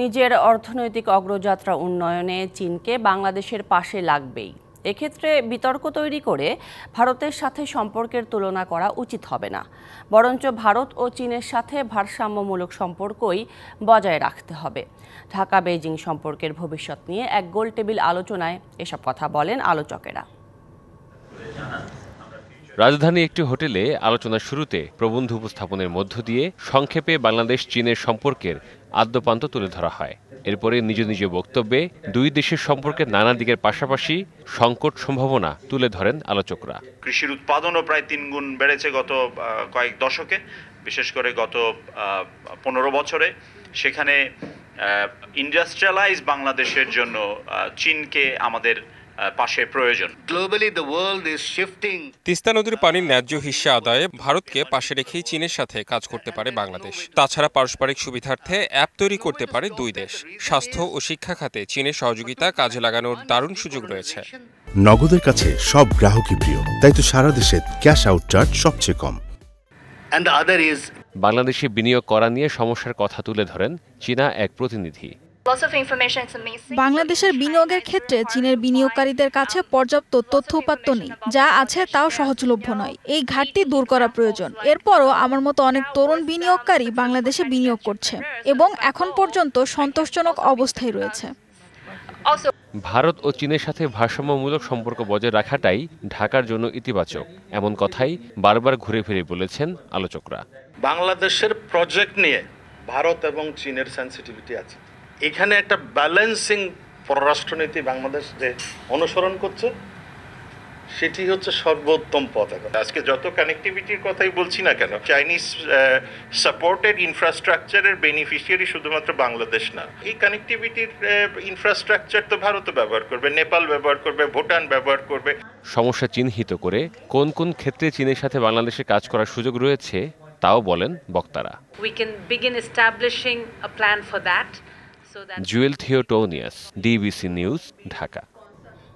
নিজের অর্থনৈতিক অগ্রযাত্রা উন্নয়নে চীনকে বাংলাদেশের পাশে লাগবেই এক্ষেত্রে বিতর্ক তৈরি করে ভারতের সাথে সম্পর্কের তুলনা করা উচিত হবে না বরঞ্চ ভারত ও চীনের সাথে ভারসাম্যমূলক সম্পর্কই বজায় রাখতে হবে ঢাকা বেজিং সম্পর্কের ভবিষ্যৎ নিয়ে এক গোল টেবিল আলোচনায় এসব কথা বলেন আলোচকেরা রাজধানী একটি হোটেলে আলোচনার শুরুতে প্রবন্ধ উপস্থাপনের মধ্য দিয়ে সংক্ষেপে বাংলাদেশ চীনের সম্পর্কের আদ্যপান্ত তুলে ধরা হয় এরপরে নিজ নিজ বক্তব্যে দুই দেশের সম্পর্কে নানা দিকের পাশাপাশি সংকট সম্ভাবনা তুলে ধরেন আলোচকরা কৃষির উৎপাদনও প্রায় তিন গুণ বেড়েছে গত কয়েক দশকে বিশেষ করে গত পনেরো বছরে সেখানে ইন্ডাস্ট্রিয়ালাইজ বাংলাদেশের জন্য চীনকে আমাদের পাশে প্রয়োজন globally the world is shifting Teesta নদীর পানির ন্যায্য হিস্সা আদায়ে ভারতকে পাশে রেখেই চীনের সাথে কাজ করতে পারে বাংলাদেশ তাছাড়া পারস্পরিক সুবিধার্থে অ্যাপ তৈরি করতে পারে দুই দেশ স্বাস্থ্য ও শিক্ষা খাতে চীনের সহযোগিতা কাজে লাগানোর দারুণ সুযোগ রয়েছে নগদের কাছে সব গ্রাহকই প্রিয় তাই তো সারা দেশে ক্যাশ আউট চার্জ সবচেয়ে কম বাংলাদেশে বিনিয়োগ করা নিয়ে সমস্যার কথা তুলে ধরেন চীনা এক প্রতিনিধি বাংলাদেশের বিনিয়োগের ক্ষেত্রে চীনের বিনিয়োগকারীদের কাছে পর্যাপ্ত তথ্য উপাত্ত নেই যা আছে তাও সহজলভ্য নয় এই ঘাটতি দূর করা প্রয়োজন এরপরও আমার মতো অনেক তরুণ বিনিয়োগকারী বাংলাদেশে বিনিয়োগ করছে এবং এখন পর্যন্ত সন্তোষজনক অবস্থায় রয়েছে ভারত ও চীনের সাথে ভারসাম্যমূলক সম্পর্ক বজায় রাখাটাই ঢাকার জন্য ইতিবাচক এমন কথাই বারবার ঘুরে ফিরে বলেছেন আলোচকরা বাংলাদেশের প্রজেক্ট নিয়ে ভারত এবং চীনের সেন্সিটিভিটি আছে এখানে একটা ব্যালেন্সিং পররাষ্ট্রনীতি বাংলাদেশ যে অনুসরণ করছে সেটি হচ্ছে সর্বোত্তম পথ এখন আজকে যত কানেক্টিভিটির কথাই বলছি না কেন চাইনিজ সাপোর্টেড ইনফ্রাস্ট্রাকচারের বেনিফিশিয়ারি শুধুমাত্র বাংলাদেশ না এই কানেক্টিভিটির ইনফ্রাস্ট্রাকচার তো ভারতও ব্যবহার করবে নেপাল ব্যবহার করবে ভুটান ব্যবহার করবে সমস্যা চিহ্নিত করে কোন কোন ক্ষেত্রে চীনের সাথে বাংলাদেশে কাজ করার সুযোগ রয়েছে তাও বলেন বক্তারা we can begin establishing a plan for that so jewel theotonius dbc news dhaka